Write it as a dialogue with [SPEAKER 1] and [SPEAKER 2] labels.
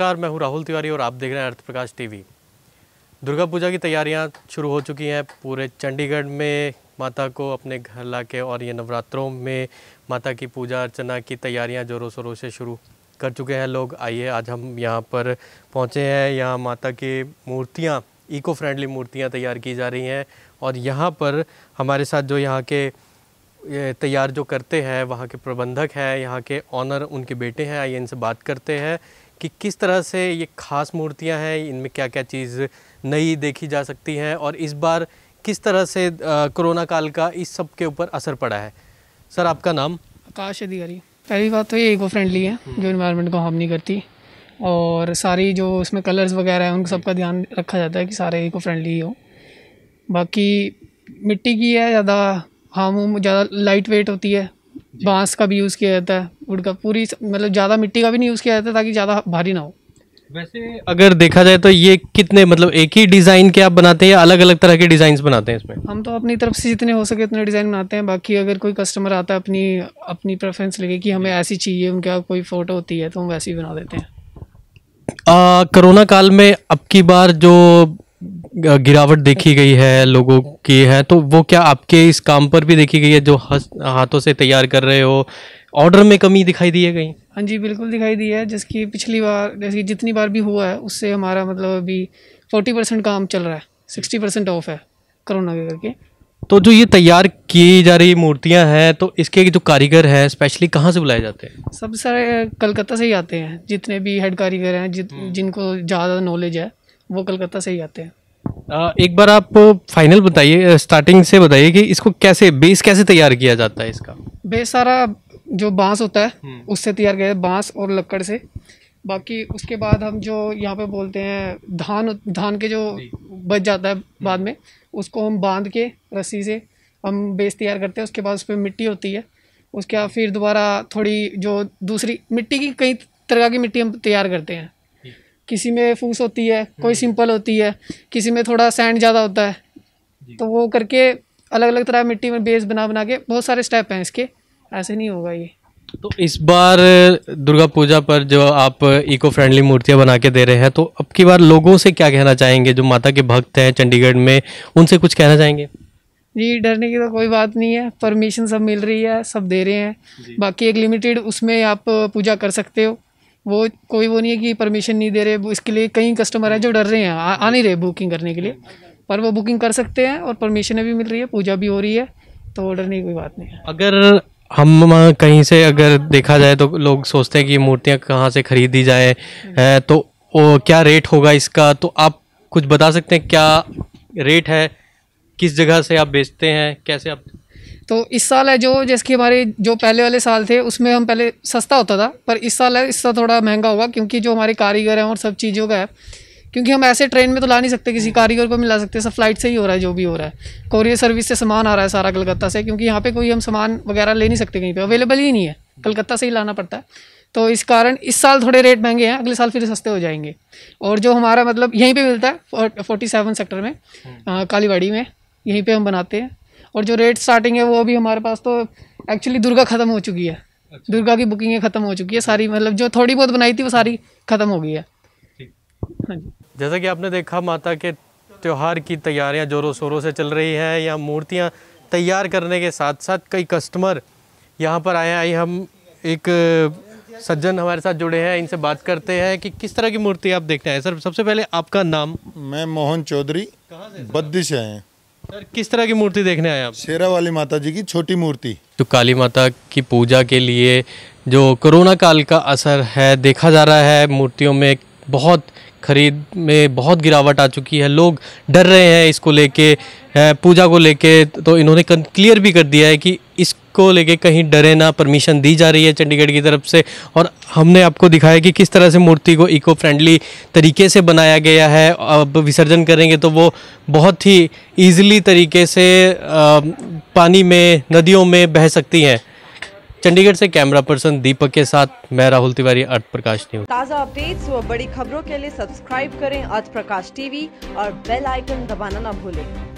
[SPEAKER 1] नमस्कार मैं हूं राहुल तिवारी और आप देख रहे हैं अर्थ प्रकाश टीवी दुर्गा पूजा की तैयारियां शुरू हो चुकी हैं पूरे चंडीगढ़ में माता को अपने घर ला के और ये नवरात्रों में माता की पूजा अर्चना की तैयारियां जोरों शोरों से शुरू कर चुके हैं लोग आइए आज हम यहाँ पर पहुँचे हैं यहाँ माता की मूर्तियाँ इको फ्रेंडली मूर्तियाँ तैयार की जा रही हैं और यहाँ पर हमारे साथ जो यहाँ के तैयार जो करते हैं वहाँ के प्रबंधक हैं यहाँ के ऑनर उनके बेटे हैं आइए इनसे बात करते हैं कि किस तरह से ये खास मूर्तियाँ हैं इनमें क्या क्या चीज़ नई देखी जा सकती हैं और इस बार किस तरह से कोरोना काल का इस सब के ऊपर असर पड़ा है सर आपका नाम
[SPEAKER 2] आकाश अधिकारी पहली बात तो ये इको फ्रेंडली है जो इन्वायरमेंट को हार्म नहीं करती और सारी जो उसमें कलर्स वगैरह हैं उन हम्म। सबका ध्यान रखा जाता है कि सारे इको फ्रेंडली हो बाकी मिट्टी की है ज़्यादा हार्म ज़्यादा लाइट वेट होती है बांस का भी यूज़ किया जाता है वुड का पूरी मतलब ज़्यादा मिट्टी का भी नहीं यूज़ किया जाता ताकि ज़्यादा भारी ना हो
[SPEAKER 1] वैसे अगर देखा जाए तो ये कितने मतलब एक ही डिज़ाइन के आप बनाते हैं या अलग अलग तरह के डिज़ाइन बनाते हैं इसमें
[SPEAKER 2] हम तो अपनी तरफ से जितने हो सके उतने डिज़ाइन बनाते हैं बाकी अगर कोई कस्टमर आता है अपनी अपनी प्रेफरेंस लेके कि हमें ऐसी चाहिए उनका कोई फ़ोटो होती है तो हम वैसी बना देते
[SPEAKER 1] हैं कोरोना काल में अब की बार जो गिरावट देखी गई है लोगों की है तो वो क्या आपके इस काम पर भी देखी गई है जो हाथों से तैयार कर रहे हो ऑर्डर में कमी दिखाई दी है कहीं
[SPEAKER 2] हाँ जी बिल्कुल दिखाई दी है जिसकी पिछली बार जैसे जितनी बार भी हुआ है उससे हमारा मतलब अभी फोर्टी परसेंट काम चल रहा है सिक्सटी परसेंट ऑफ है कोरोना के करके
[SPEAKER 1] तो जो ये तैयार की जा रही मूर्तियां हैं तो इसके जो कारीगर हैं स्पेशली कहाँ से बुलाए जाते हैं
[SPEAKER 2] सब सारे कलकत्ता से ही आते हैं जितने भी हेड कारीगर हैं जित हम्म। जिनको ज़्यादा नॉलेज है वो कलकत्ता से ही आते हैं
[SPEAKER 1] आ, एक बार आप फाइनल बताइए स्टार्टिंग से बताइए कि इसको कैसे बेस कैसे तैयार किया जाता है इसका
[SPEAKER 2] बेस सारा जो बांस होता है हम्म। उससे तैयार किया बांस और लकड़ से बाकी उसके बाद हम जो यहाँ पे बोलते हैं धान धान के जो बच जाता है हम्म। बाद में उसको हम बांध के रस्सी से हम बेस तैयार करते हैं उसके बाद उस पर मिट्टी होती है उसके बाद फिर दोबारा थोड़ी जो दूसरी मिट्टी की कई तरह की मिट्टी हम तैयार करते हैं किसी में फूस होती है कोई हम्म। सिंपल होती है किसी में थोड़ा सैंड ज़्यादा होता है तो वो करके अलग अलग तरह मिट्टी में बेस बना बना के बहुत सारे स्टेप हैं इसके ऐसे नहीं होगा ये
[SPEAKER 1] तो इस बार दुर्गा पूजा पर जो आप इको फ्रेंडली मूर्तियां बना के दे रहे हैं तो अब की बार लोगों से क्या कहना चाहेंगे जो माता के भक्त हैं चंडीगढ़ में उनसे कुछ कहना चाहेंगे
[SPEAKER 2] जी डरने की तो कोई बात नहीं है परमिशन सब मिल रही है सब दे रहे हैं बाकी एक लिमिटेड उसमें आप पूजा कर सकते हो वो कोई वो नहीं है कि परमिशन नहीं दे रहे इसके लिए कई कस्टमर हैं जो डर रहे हैं आ, आ नहीं रहे बुकिंग करने के लिए पर वो बुकिंग कर सकते हैं और परमिशन भी मिल रही है पूजा भी हो रही है तो डरने की कोई बात नहीं है
[SPEAKER 1] अगर हम कहीं से अगर देखा जाए तो लोग सोचते हैं कि मूर्तियाँ कहाँ से खरीदी जाए तो ओ, क्या रेट होगा इसका तो आप कुछ बता सकते हैं क्या रेट है किस जगह से आप बेचते हैं कैसे आप
[SPEAKER 2] तो इस साल है जो जैसे हमारे जो पहले वाले साल थे उसमें हम पहले सस्ता होता था पर इस साल है इसका थोड़ा महंगा होगा क्योंकि जो हमारे कारीगर हैं और सब चीज़ों का है क्योंकि हम ऐसे ट्रेन में तो ला नहीं सकते किसी हम्म। कारीगर को मिला सकते सब फ्लाइट से ही हो रहा है जो भी हो रहा है कोरियर सर्विस से सामान आ रहा है सारा कलकत्ता से क्योंकि यहाँ पे कोई हम सामान वगैरह ले नहीं सकते कहीं पे अवेलेबल ही नहीं है कलकत्ता से ही लाना पड़ता है तो इस कारण इस साल थोड़े रेट महंगे हैं अगले साल फिर सस्ते हो जाएंगे और जो हमारा मतलब यहीं पर मिलता है फोर्टी सेवन सेक्टर में हम्म। कालीवाड़ी में यहीं पर हम बनाते हैं और जो रेट स्टार्टिंग है वो अभी हमारे पास तो एक्चुअली दुर्गा ख़त्म हो चुकी है अच्छा। दुर्गा की बुकिंगें ख़त्म हो चुकी है सारी मतलब जो थोड़ी बहुत बनाई थी वो सारी ख़त्म हो गई है हाँ
[SPEAKER 1] जैसा कि आपने देखा माता के त्यौहार की तैयारियां ज़ोरों शोरों से चल रही है या मूर्तियां तैयार करने के साथ साथ कई कस्टमर यहाँ पर आए आई हम एक सज्जन हमारे साथ जुड़े हैं इनसे बात करते हैं कि किस तरह की मूर्ति आप देखते हैं सर सबसे पहले आपका नाम मैं मोहन चौधरी बद्दी से आए सर किस तरह की मूर्ति देखने आए आप शेरा वाली माता जी की छोटी मूर्ति तो काली माता की पूजा के लिए जो कोरोना काल का असर है देखा जा रहा है मूर्तियों में बहुत खरीद में बहुत गिरावट आ चुकी है लोग डर रहे हैं इसको लेके पूजा को लेके तो इन्होंने क्लियर भी कर दिया है कि इसको लेके कहीं डरे ना परमिशन दी जा रही है चंडीगढ़ की तरफ से और हमने आपको दिखाया कि किस तरह से मूर्ति को इको फ्रेंडली तरीके से बनाया गया है अब विसर्जन करेंगे तो वो बहुत ही ईजिली तरीके से पानी में नदियों में बह सकती हैं चंडीगढ़ से कैमरा पर्सन दीपक के साथ मैं राहुल तिवारी अर्थ प्रकाश न्यूज ताज़ा अपडेट्स और बड़ी खबरों के लिए सब्सक्राइब करें अर्थ प्रकाश टीवी और बेल आइकन दबाना न भूलें